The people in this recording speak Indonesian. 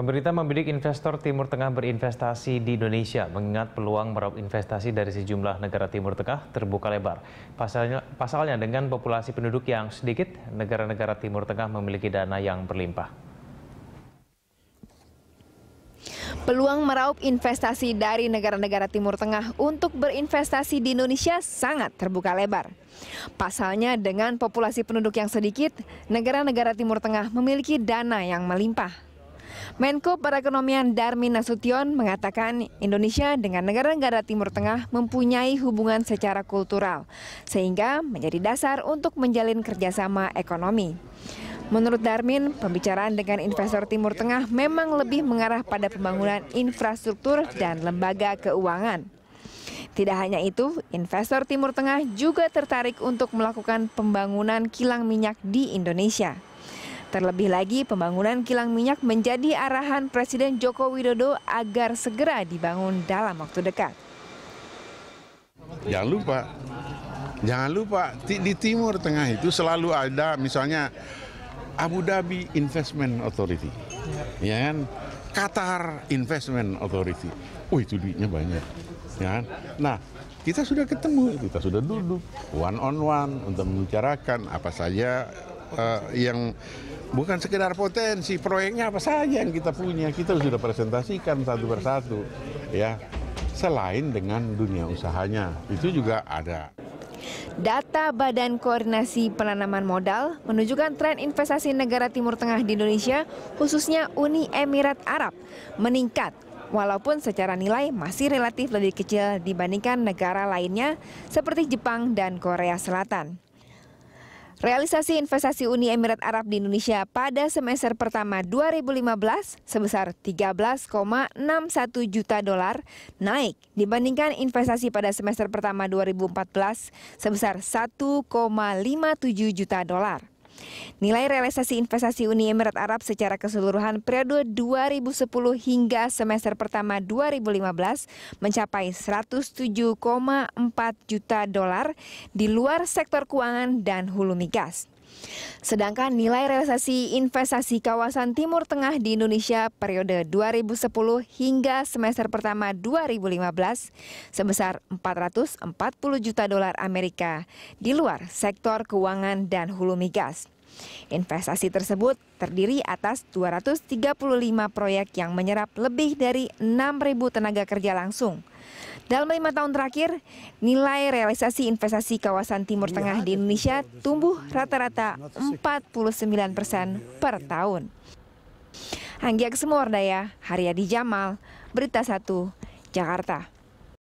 Pemerintah membidik investor Timur Tengah berinvestasi di Indonesia, mengingat peluang meraup investasi dari sejumlah negara Timur Tengah terbuka lebar. Pasalnya, pasalnya dengan populasi penduduk yang sedikit, negara-negara Timur Tengah memiliki dana yang berlimpah. Peluang meraup investasi dari negara-negara Timur Tengah untuk berinvestasi di Indonesia sangat terbuka lebar. Pasalnya dengan populasi penduduk yang sedikit, negara-negara Timur Tengah memiliki dana yang melimpah. Menko Perekonomian Darmin Nasution mengatakan Indonesia dengan negara-negara Timur Tengah mempunyai hubungan secara kultural, sehingga menjadi dasar untuk menjalin kerjasama ekonomi. Menurut Darmin, pembicaraan dengan investor Timur Tengah memang lebih mengarah pada pembangunan infrastruktur dan lembaga keuangan. Tidak hanya itu, investor Timur Tengah juga tertarik untuk melakukan pembangunan kilang minyak di Indonesia. Terlebih lagi, pembangunan kilang minyak menjadi arahan Presiden Joko Widodo agar segera dibangun dalam waktu dekat. Jangan lupa, jangan lupa di Timur Tengah itu selalu ada misalnya Abu Dhabi Investment Authority, ya kan? Qatar Investment Authority. Oh itu duitnya banyak, ya kan? Nah kita sudah ketemu, kita sudah duduk one on one untuk membicarakan apa saja uh, yang bukan sekedar potensi proyeknya apa saja yang kita punya kita sudah presentasikan satu persatu ya selain dengan dunia usahanya itu juga ada Data Badan Koordinasi Penanaman Modal menunjukkan tren investasi negara Timur Tengah di Indonesia, khususnya Uni Emirat Arab, meningkat walaupun secara nilai masih relatif lebih kecil dibandingkan negara lainnya seperti Jepang dan Korea Selatan. Realisasi investasi Uni Emirat Arab di Indonesia pada semester pertama 2015 sebesar 13,61 juta dolar naik dibandingkan investasi pada semester pertama 2014 sebesar 1,57 juta dolar. Nilai realisasi investasi Uni Emirat Arab secara keseluruhan periode 2010 hingga semester pertama 2015 mencapai 107,4 juta dolar di luar sektor keuangan dan hulu migas. Sedangkan nilai realisasi investasi kawasan Timur Tengah di Indonesia periode 2010 hingga semester pertama 2015 sebesar 440 juta dolar Amerika di luar sektor keuangan dan hulu migas. Investasi tersebut terdiri atas 235 proyek yang menyerap lebih dari 6.000 tenaga kerja langsung. Dalam lima tahun terakhir, nilai realisasi investasi kawasan Timur iya, Tengah di Indonesia tumbuh rata-rata 49 persen per tahun. Anggia Kesemua Haryadi Jamal, Berita 1, Jakarta.